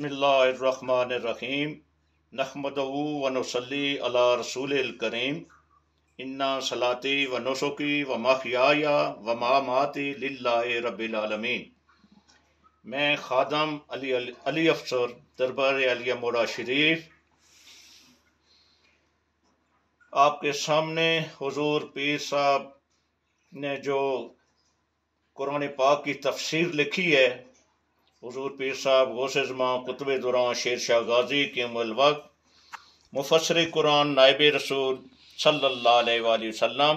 नखमदू व वनसली अला रसूल करीम इन्ना सलाती व नसुकी व माहियाया व मामाती लाए रबालमीन मैं खादम अली अली अफसर दरबार अलिया मोरा शरीफ आपके सामने हुजूर पीर साहब ने जो कुरान पाक की तफसीर लिखी है हजूर पीर साहब गौसमा कुतब दुरान शेर शाह गाजी के वक्त मुफसर कुरान नायब रसूल सल्ला वसम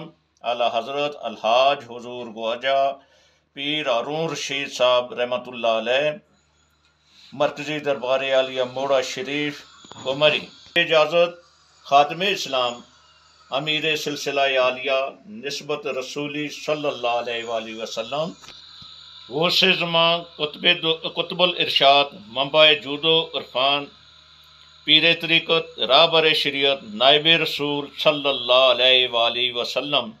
अला हज़रत अलहाज हजूर गवाजा पीर हारून रशीद साहब रहमत मरकज़ी दरबार आलिया मोड़ा शरीफ गुमरी इजाज़त खादम इस्लाम अमीर सिलसिला आलिया नस्बत रसूली सल्ला वसम कोशिश कुतब कुतबुल इरशाद मम्बाए जूदो इरफान पीर तरीक़त राबर शरीत नायब रसूल सल्ला वसलम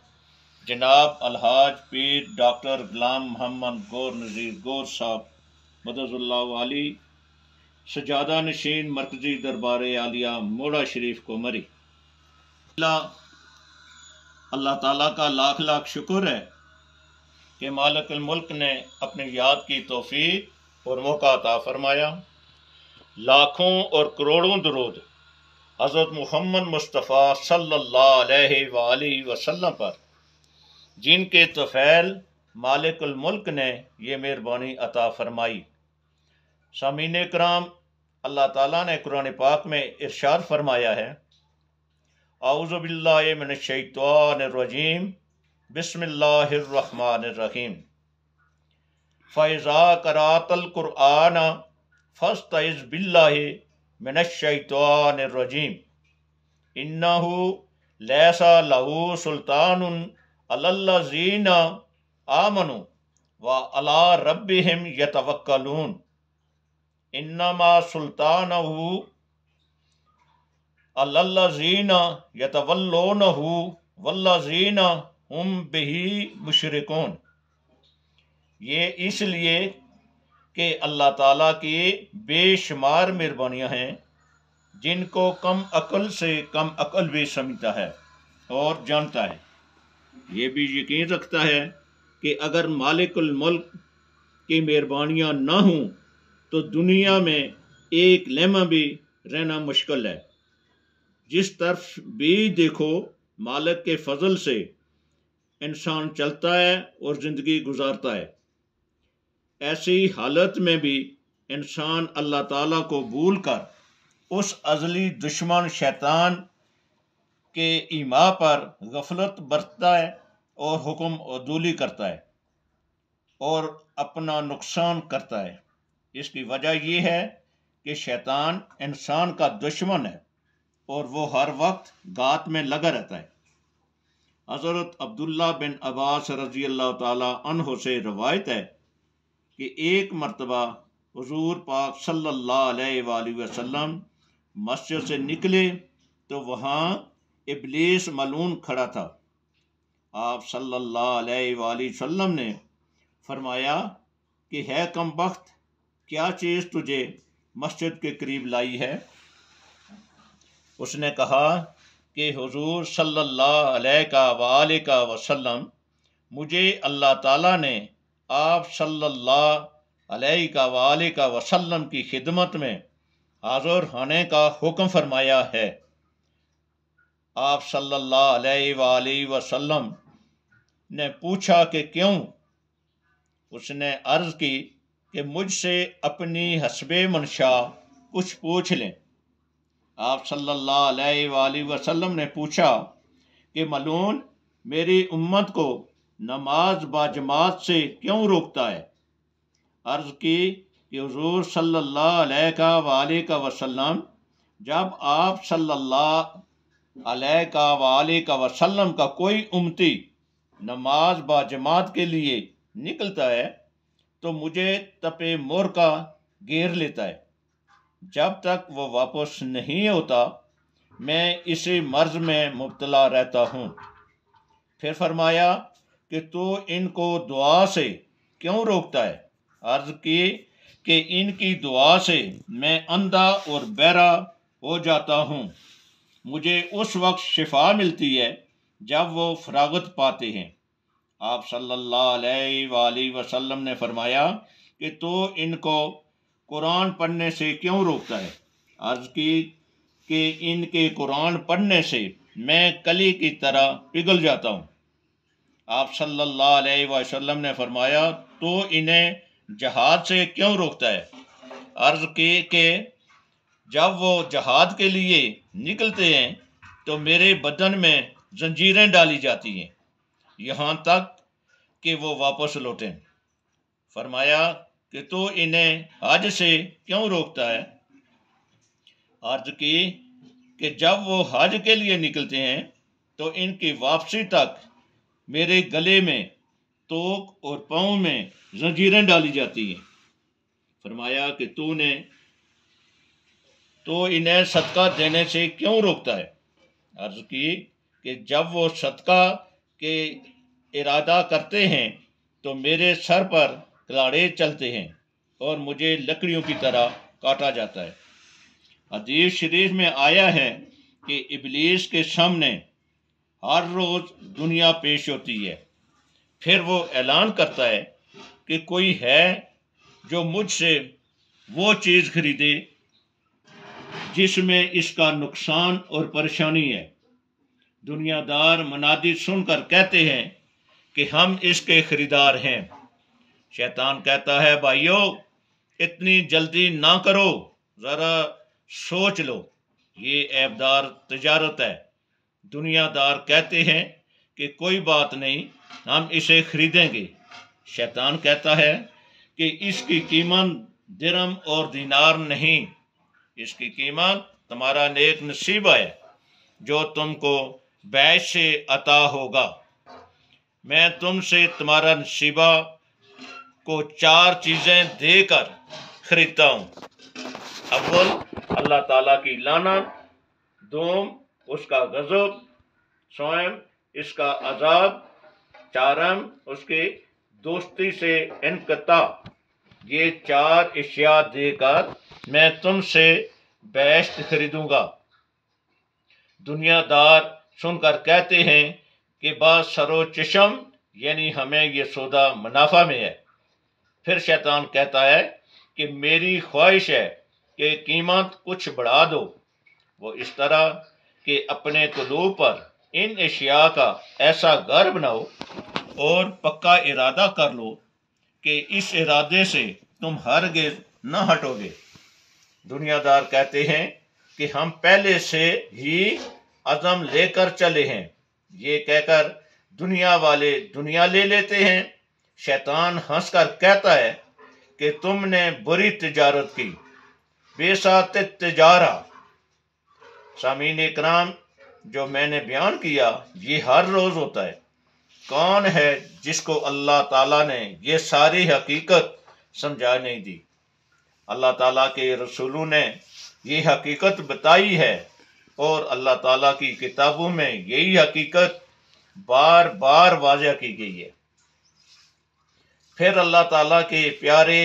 जनाब अलहाज पीर डॉक्टर गुलाम मोहम्मद गौर नज़ीर गौर साहब मदजुल्ला वाली सजादा नशीन मरकज़ी दरबार आलिया मोड़ा शरीफ को मरी अल्लाह ताला का लाख लाख शुक्र है कि मुल्क ने अपनी याद की तोफ़ी और मौका अता फरमाया लाखों और करोड़ों दरूद हज़रत मोहम्मद मुस्तफ़ा सल्ला वसलम पर जिनके तफ़ैल मालिकमल्क ने यह मेहरबानी अता फरमाई शामीन कराम अल्लाह ताला ने कुरान पाक में इरशाद फरमाया है रजीम बिस्मिल्लाहिर्रहमानिर्रहीम फ़ैज़ा करातल क़ुरान फ़स्त बिल्ला मिनशैतवानरजीम इन्ना लैसा लहू सुल्तान अल्लाजीना आमनु व अला रब्बिहिम यतवक्कलून इन्नमा सुल्तान अल्लाजीना यतवल्लोन वल्लाजीना हम बही मुशरकोन ये इसलिए कि अल्लाह ताला की बेशुमार मेहरबानियाँ हैं जिनको कम अकल से कम अकल भी समझता है और जानता है ये भी यकीन रखता है कि अगर मालिकुल मुल्क की मेहरबानियाँ ना हों तो दुनिया में एक लेमा भी रहना मुश्किल है जिस तरफ भी देखो मालिक के फजल से इंसान चलता है और ज़िंदगी गुजारता है ऐसी हालत में भी इंसान अल्लाह ताला को भूल कर उस अजली दुश्मन शैतान के ईमा पर गफलत बरतता है और हुक्म अदूली करता है और अपना नुकसान करता है इसकी वजह यह है कि शैतान इंसान का दुश्मन है और वो हर वक्त गात में लगा रहता है हज़रत अब्दुल्ला बिन अब्बास रजी अल्लाह तहों से रवायत है कि एक मरतबा हजूर पाक सल्ला वसम मस्जिद से निकले तो वहाँ इबलीस मलून खड़ा था आप सल्ला वसम ने फरमाया कि है कम वक्त क्या चीज़ तुझे मस्जिद के करीब लाई है उसने कहा कि हुजूर सल्लल्लाहु अलैहि वसल्लम मुझे अल्लाह ताला ने आप सल्लल्लाहु अलैहि वसल्लम की खिदमत में हाजुर होने का हुक्म फरमाया है आप सल्लल्लाहु अलैहि वसल्लम ने पूछा कि क्यों उसने अर्ज़ की कि मुझसे अपनी हसब मनशा कुछ पूछ लें आप सल्ला वसलम ने पूछा कि मलून मेरी उम्मत को नमाज बाजमात से क्यों रोकता है अर्ज़ की कि हजूर सल्ला का जब आप सल्ला का का कोई उमती नमाज बाजमात के लिए निकलता है तो मुझे तपे मोर का घेर लेता है जब तक वो वापस नहीं होता मैं इसी मर्ज में मुबतला रहता हूँ फिर फरमाया कि तू इनको दुआ से क्यों रोकता है अर्ज की कि इनकी दुआ से मैं अंधा और बहरा हो जाता हूँ मुझे उस वक्त शिफा मिलती है जब वो फरागत पाते हैं आप सल्लल्लाहु अलैहि वसल्लम ने फरमाया कि तू इनको कुरान पढ़ने से क्यों रोकता है अर्ज की कि इनके कुरान पढ़ने से मैं कली की तरह पिघल जाता हूँ आप सल्लल्लाहु अलैहि वसल्लम ने फरमाया तो इन्हें जहाद से क्यों रोकता है अर्ज की कि जब वो जहाद के लिए निकलते हैं तो मेरे बदन में जंजीरें डाली जाती हैं यहाँ तक कि वो वापस लौटें फरमाया कि तू तो इन्हें हज से क्यों रोकता है अर्ज की कि जब वो हज के लिए निकलते हैं तो इनकी वापसी तक मेरे गले में तोक और पाँव में जंजीरें डाली जाती हैं फरमाया कि तूने तो इन्हें सदका देने से क्यों रोकता है अर्ज की कि जब वो सदका के इरादा करते हैं तो मेरे सर पर कलाड़े चलते हैं और मुझे लकड़ियों की तरह काटा जाता है हदीस शरीफ में आया है कि इबलीस के सामने हर रोज़ दुनिया पेश होती है फिर वो ऐलान करता है कि कोई है जो मुझसे वो चीज़ खरीदे जिसमें इसका नुकसान और परेशानी है दुनियादार मनादी सुनकर कहते हैं कि हम इसके खरीदार हैं शैतान कहता है भाइयों इतनी जल्दी ना करो ज़रा सोच लो ये ऐबदार तजारत है दुनियादार कहते हैं कि कोई बात नहीं हम इसे खरीदेंगे शैतान कहता है कि इसकी कीमत दिरम और दिनार नहीं इसकी कीमत तुम्हारा नेक नसीब है जो तुमको बैश से अता होगा मैं तुमसे तुम्हारा नसीबा को चार चीज़ें देकर खरीदता हूँ अव्वल अल्लाह ताला की लाना दोम उसका गजब स्वयं इसका अजाब चारम उसके दोस्ती से इनकता ये चार अशिया देकर मैं तुमसे बेस्ट खरीदूंगा दुनियादार सुनकर कहते हैं कि बात सरो चशम यानी हमें ये सौदा मुनाफा में है फिर शैतान कहता है कि मेरी ख्वाहिश है कि कीमत कुछ बढ़ा दो वो इस तरह के अपने कलू पर इन अशिया का ऐसा घर बनाओ और पक्का इरादा कर लो कि इस इरादे से तुम हर गिर न हटोगे दुनियादार कहते हैं कि हम पहले से ही अज़म लेकर चले हैं ये कहकर दुनिया वाले दुनिया ले लेते हैं शैतान हंसकर कहता है कि तुमने बुरी तजारत की बेसात तिजारा सामीन कराम जो मैंने बयान किया ये हर रोज़ होता है कौन है जिसको अल्लाह ताला ने ये सारी हकीकत समझा नहीं दी अल्लाह ताला के रसूलों ने ये हकीकत बताई है और अल्लाह ताला की किताबों में यही हकीकत बार बार वाजह की गई है फिर अल्लाह ताला के प्यारे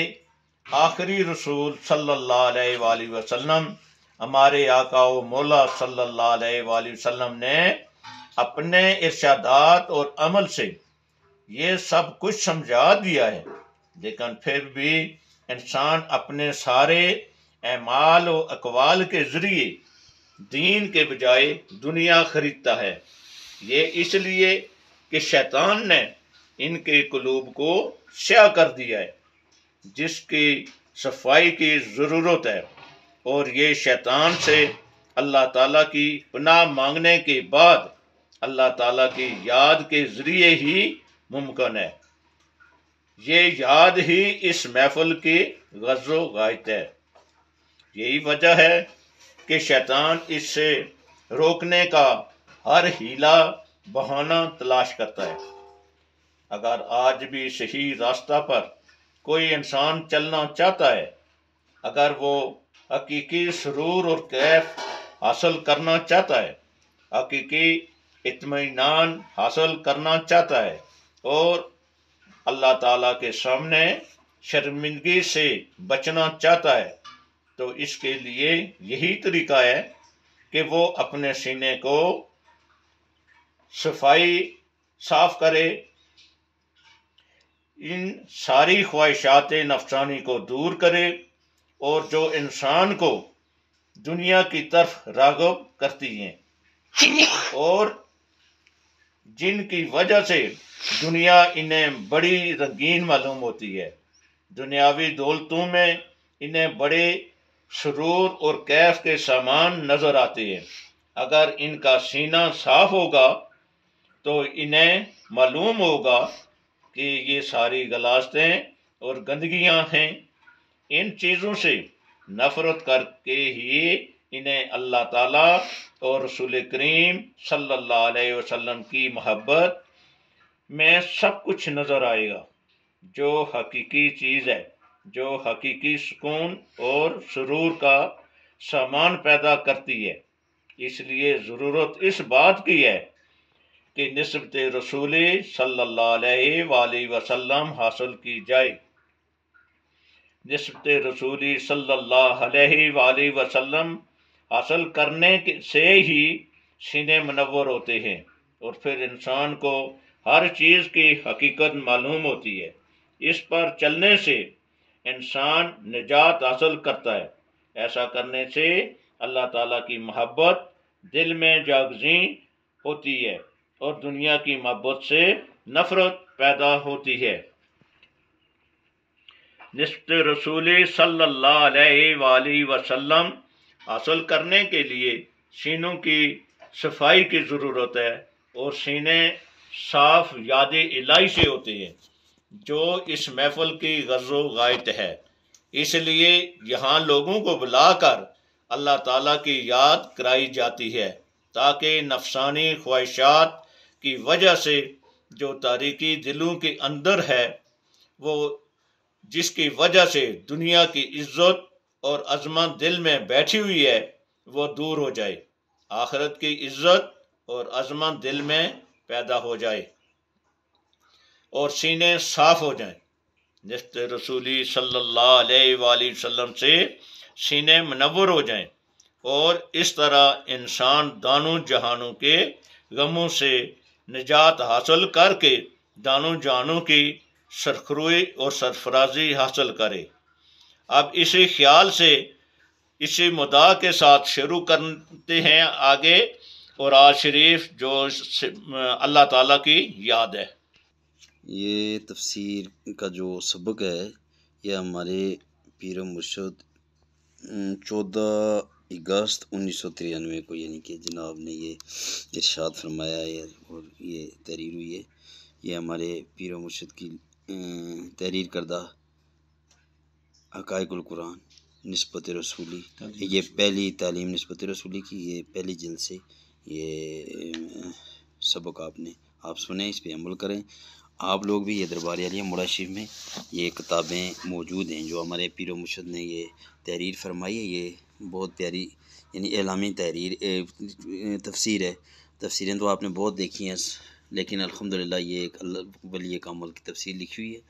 आखिरी रसूल सल्लल्लाहु अलैहि वसल्लम हमारे आकाओ मौला सल्लल्लाहु अलैहि वसल्लम ने अपने इर्शादात और अमल से ये सब कुछ समझा दिया है लेकिन फिर भी इंसान अपने सारे अमाल और अकवाल के ज़रिए दीन के बजाय दुनिया खरीदता है ये इसलिए कि शैतान ने इनके कलूब को श्या कर दिया है जिसकी सफाई की ज़रूरत है और ये शैतान से अल्लाह ताला की पनाह मांगने के बाद अल्लाह ताला की याद के ज़रिए ही मुमकिन है ये याद ही इस महफल की गज़ो गायत है यही वजह है कि शैतान इससे रोकने का हर हीला बहाना तलाश करता है अगर आज भी सही रास्ता पर कोई इंसान चलना चाहता है अगर वो हकीकी सुरूर और कैफ हासिल करना चाहता है हकीकी इतमान हासिल करना चाहता है और अल्लाह ताला के सामने शर्मिंदगी से बचना चाहता है तो इसके लिए यही तरीका है कि वो अपने सीने को सफाई साफ करे इन सारी ख्वाहिशात नफसानी को दूर करे और जो इंसान को दुनिया की तरफ रागब करती हैं और जिनकी वजह से दुनिया इन्हें बड़ी रंगीन मालूम होती है दुनियावी दौलतों में इन्हें बड़े सुरूर और कैफ के सामान नज़र आते हैं अगर इनका सीना साफ होगा तो इन्हें मालूम होगा कि ये सारी गलासतें और गंदगियां हैं इन चीज़ों से नफरत करके ही इन्हें अल्लाह ताला और रसूल करीम सल्लल्लाहु अलैहि वसल्लम की मोहब्बत में सब कुछ नज़र आएगा जो हकीकी चीज़ है जो हकीकी सुकून और सुरूर का सामान पैदा करती है इसलिए ज़रूरत इस बात की है कि नस्बत रसूल सल्ला वसलम हासिल की जाए नस्बत रसूल सल्ला वसलम हासिल करने से ही सीने मनवर होते हैं और फिर इंसान को हर चीज़ की हकीकत मालूम होती है इस पर चलने से इंसान निजात हासिल करता है ऐसा करने से अल्लाह ताला की मोहब्बत दिल में जागजी होती है और दुनिया की मोहब्बत से नफरत पैदा होती है निस्त रसूल वसल्लम हासिल करने के लिए सीनों की सफाई की ज़रूरत है और सीने साफ याद इलाही से होते हैं जो इस महफल की गर्जो गायत है इसलिए यहाँ लोगों को बुलाकर अल्लाह ताला की याद कराई जाती है ताकि नफसानी ख्वाहिशात की वजह से जो तारीकी दिलों के अंदर है वो जिसकी वजह से दुनिया की इज्जत और अजमत दिल में बैठी हुई है वो दूर हो जाए आखरत की इज्जत और अजमत दिल में पैदा हो जाए और सीने साफ हो जाए नस्त रसूली सल्ला वसम से सीने मनवर हो जाए और इस तरह इंसान दानों जहानों के गमों से निजात हासिल करके दानो जानो की सरखरुए और सरफराजी हासिल करे अब इसी ख्याल से इसी मुदा के साथ शुरू करते हैं आगे और आज शरीफ जो अल्लाह ताला की याद है ये तफसीर का जो सबक है ये हमारे पीर मुर्शद चौदह अगस्त उन्नीस सौ तिरानवे को यानी कि जनाब ने ये इरशाद फरमाया है और ये तहरीर हुई है ये हमारे पीर मुर्शद की अं, तहरीर करदा कुरान नस्बत रसूली ये पहली तालीम नस्बत रसूली की ये पहली जल्द से ये अं, सबक आपने आप सुने इस पर अमल करें आप लोग भी ये दरबार आलिया मुड़ा में ये किताबें मौजूद हैं जो हमारे पीर मुर्शद ने ये तहरीर फरमाई है ये बहुत प्यारी यानी एलामी तहरीर तफसीर है तफसीरें तो आपने बहुत देखी हैं लेकिन अल्हम्दुलिल्लाह ये एक वली कमल की तफसीर लिखी हुई है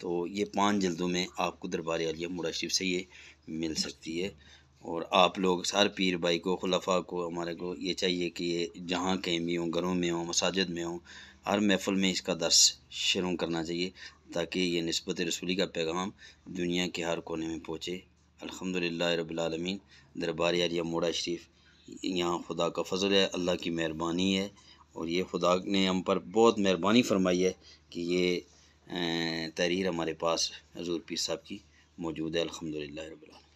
तो ये पाँच जल्दों में आपको दरबार आलिया मुरा शरीफ से ये मिल सकती है और आप लोग हर पीर भाई को खलफा को हमारे को ये चाहिए कि ये जहाँ कहीं भी हों घरों में हों मसाजिद में हों हर महफल में इसका दर्स शुरू करना चाहिए ताकि ये नस्बत रसूली का पैगाम दुनिया के हर कोने में पहुँचे अल्हम्दुलिल्लाह रबालमीन दरबार यारिया मोड़ा शरीफ यहाँ खुदा का फजल है अल्लाह की मेहरबानी है और ये खुदा ने हम पर बहुत मेहरबानी फरमाई है कि ये तहरीर हमारे पास हजूर पीर साहब की मौजूद है अलहमदिल्ला रबाल